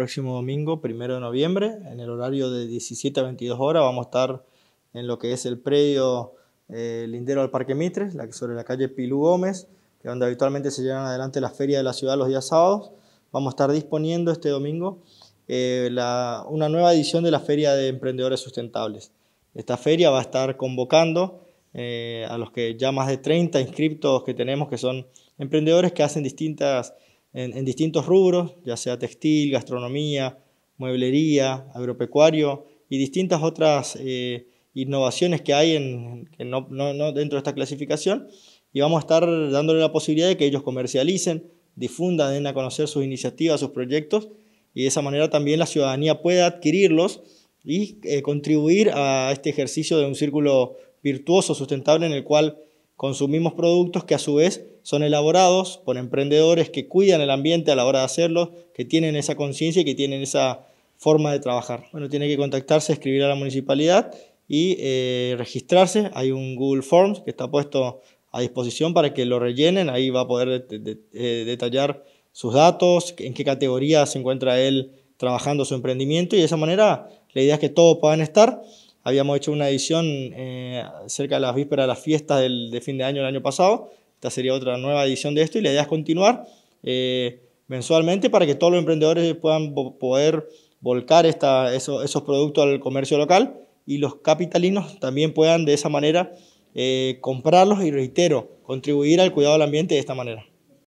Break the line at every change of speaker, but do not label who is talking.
próximo domingo, primero de noviembre, en el horario de 17 a 22 horas. Vamos a estar en lo que es el predio eh, lindero al Parque Mitres, la, sobre la calle Pilú Gómez, que donde habitualmente se llevan adelante las ferias de la ciudad los días sábados. Vamos a estar disponiendo este domingo eh, la, una nueva edición de la Feria de Emprendedores Sustentables. Esta feria va a estar convocando eh, a los que ya más de 30 inscriptos que tenemos, que son emprendedores que hacen distintas en, distintos rubros, ya sea textil, gastronomía, mueblería, agropecuario y distintas otras eh, innovaciones que hay dentro de esta clasificación. Y vamos a estar dándole la posibilidad de que ellos comercialicen, difundan, den a conocer sus iniciativas, sus proyectos, y de esa manera también la ciudadanía pueda adquirirlos y eh, contribuir a este ejercicio de un círculo virtuoso, sustentable, en el cual consumimos productos que a su vez son elaborados por emprendedores que cuidan el ambiente a la hora de hacerlo, que tienen esa conciencia y que tienen esa forma de trabajar. Bueno, tiene que contactarse, escribir a la municipalidad y eh, registrarse. Hay un Google Forms que está puesto a disposición para que lo rellenen. Ahí va a poder eh, detallar sus datos, en qué categoría se encuentra él trabajando su emprendimiento y de esa manera la idea es que todos puedan estar Habíamos hecho una edición eh, cerca de las vísperas de las fiestas del, de fin de año del año pasado. Esta sería otra nueva edición de esto y la idea es continuar eh, mensualmente para que todos los emprendedores puedan poder volcar esos productos al comercio local y los capitalinos también puedan de esa manera eh, comprarlos y, reitero, contribuir al cuidado del ambiente de esta manera.